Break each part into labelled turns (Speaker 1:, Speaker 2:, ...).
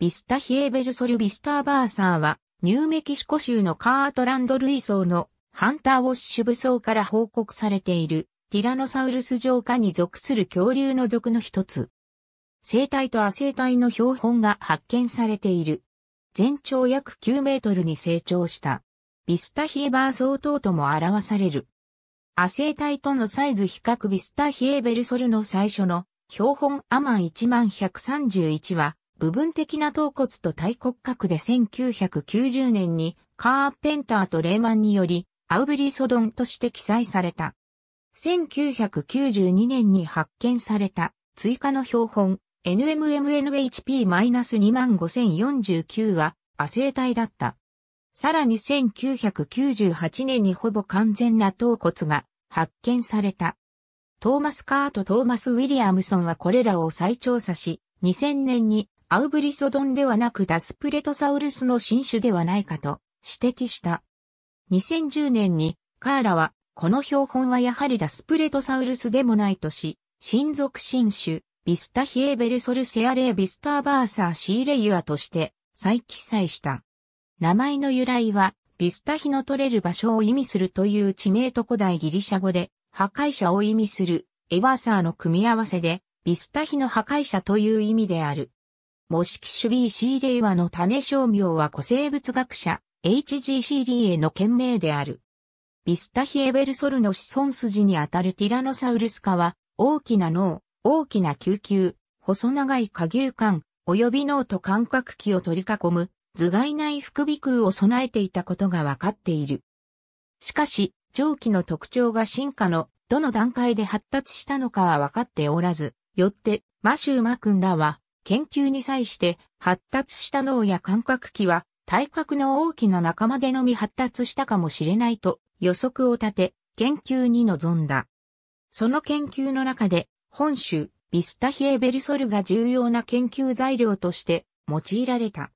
Speaker 1: ビスタヒエーベルソリュビスターバーサーは、ニューメキシコ州のカートランド類層のハンターウォッシュ武装から報告されているティラノサウルス上下に属する恐竜の属の一つ。生体と亜生体の標本が発見されている。全長約9メートルに成長した。ビスタヒエバー相当とも表される。亜生体とのサイズ比較ビスタヒエベルソルの最初の標本アマン1131は部分的な頭骨と体骨格で1990年にカーペンターとレーマンによりアウブリソドンとして記載された。1992年に発見された追加の標本 NMMNHP-25049 は亜生体だった。さらに1998年にほぼ完全な頭骨が発見された。トーマス・カート・トーマス・ウィリアムソンはこれらを再調査し、2000年にアウブリソドンではなくダスプレトサウルスの新種ではないかと指摘した。2010年にカーラはこの標本はやはりダスプレトサウルスでもないとし、新属新種ビスタヒエベルソルセアレービスターバーサーシーレイュアとして再記載した。名前の由来はビスタヒの取れる場所を意味するという地名と古代ギリシャ語で破壊者を意味するエバーサーの組み合わせでビスタヒの破壊者という意味である。模式種 BC 令和の種商名は古生物学者 HGCDA の懸名である。ビスタヒエベルソルの子孫筋にあたるティラノサウルス科は、大きな脳、大きな球球、細長い下牛管、及び脳と感覚器を取り囲む、頭蓋内副鼻腔を備えていたことがわかっている。しかし、上記の特徴が進化のどの段階で発達したのかは分かっておらず、よって、マシューマ君らは、研究に際して発達した脳や感覚器は体格の大きな仲間でのみ発達したかもしれないと予測を立て研究に臨んだ。その研究の中で本州ビスタヒエベルソルが重要な研究材料として用いられた。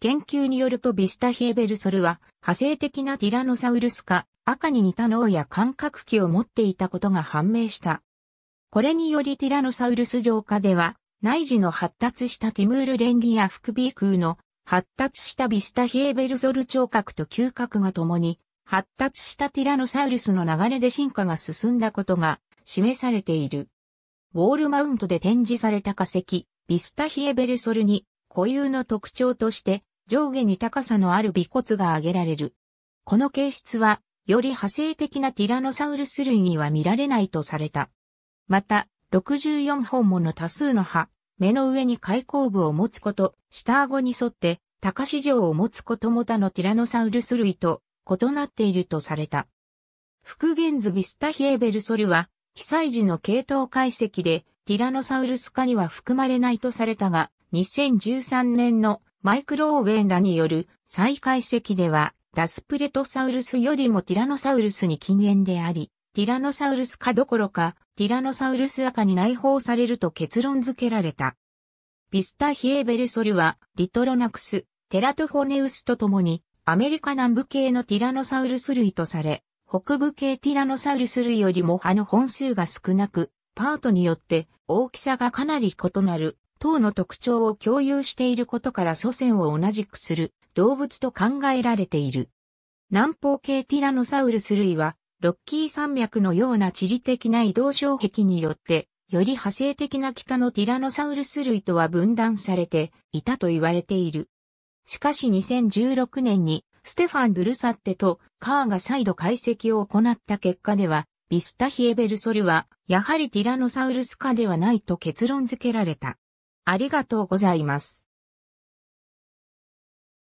Speaker 1: 研究によるとビスタヒエベルソルは派生的なティラノサウルスか赤に似た脳や感覚器を持っていたことが判明した。これによりティラノサウルス上下では内耳の発達したティムールレンギや副鼻腔の発達したビスタヒエベルゾル聴覚と嗅覚が共に発達したティラノサウルスの流れで進化が進んだことが示されている。ウォールマウントで展示された化石、ビスタヒエベルソルに固有の特徴として上下に高さのある尾骨が挙げられる。この形質はより派生的なティラノサウルス類には見られないとされた。また、64本もの多数の葉、目の上に開口部を持つこと、下顎に沿って、高市場を持つことも他のティラノサウルス類と異なっているとされた。復元図ビスタヒエベルソルは、被災時の系統解析で、ティラノサウルス化には含まれないとされたが、2013年のマイクロオーウェンらによる再解析では、ダスプレトサウルスよりもティラノサウルスに近縁であり、ティラノサウルス化どころか、ティラノサウルス赤に内包されると結論付けられた。ピスタヒエベルソルは、リトロナクス、テラトフォネウスと共に、アメリカ南部系のティラノサウルス類とされ、北部系ティラノサウルス類よりも葉の本数が少なく、パートによって大きさがかなり異なる、等の特徴を共有していることから祖先を同じくする動物と考えられている。南方系ティラノサウルス類はロッキー山脈のような地理的な移動障壁によって、より派生的な北のティラノサウルス類とは分断されていたと言われている。しかし2016年にステファン・ブルサッテとカーが再度解析を行った結果では、ビスタヒエベルソルはやはりティラノサウルス科ではないと結論付けられた。ありがとうございます。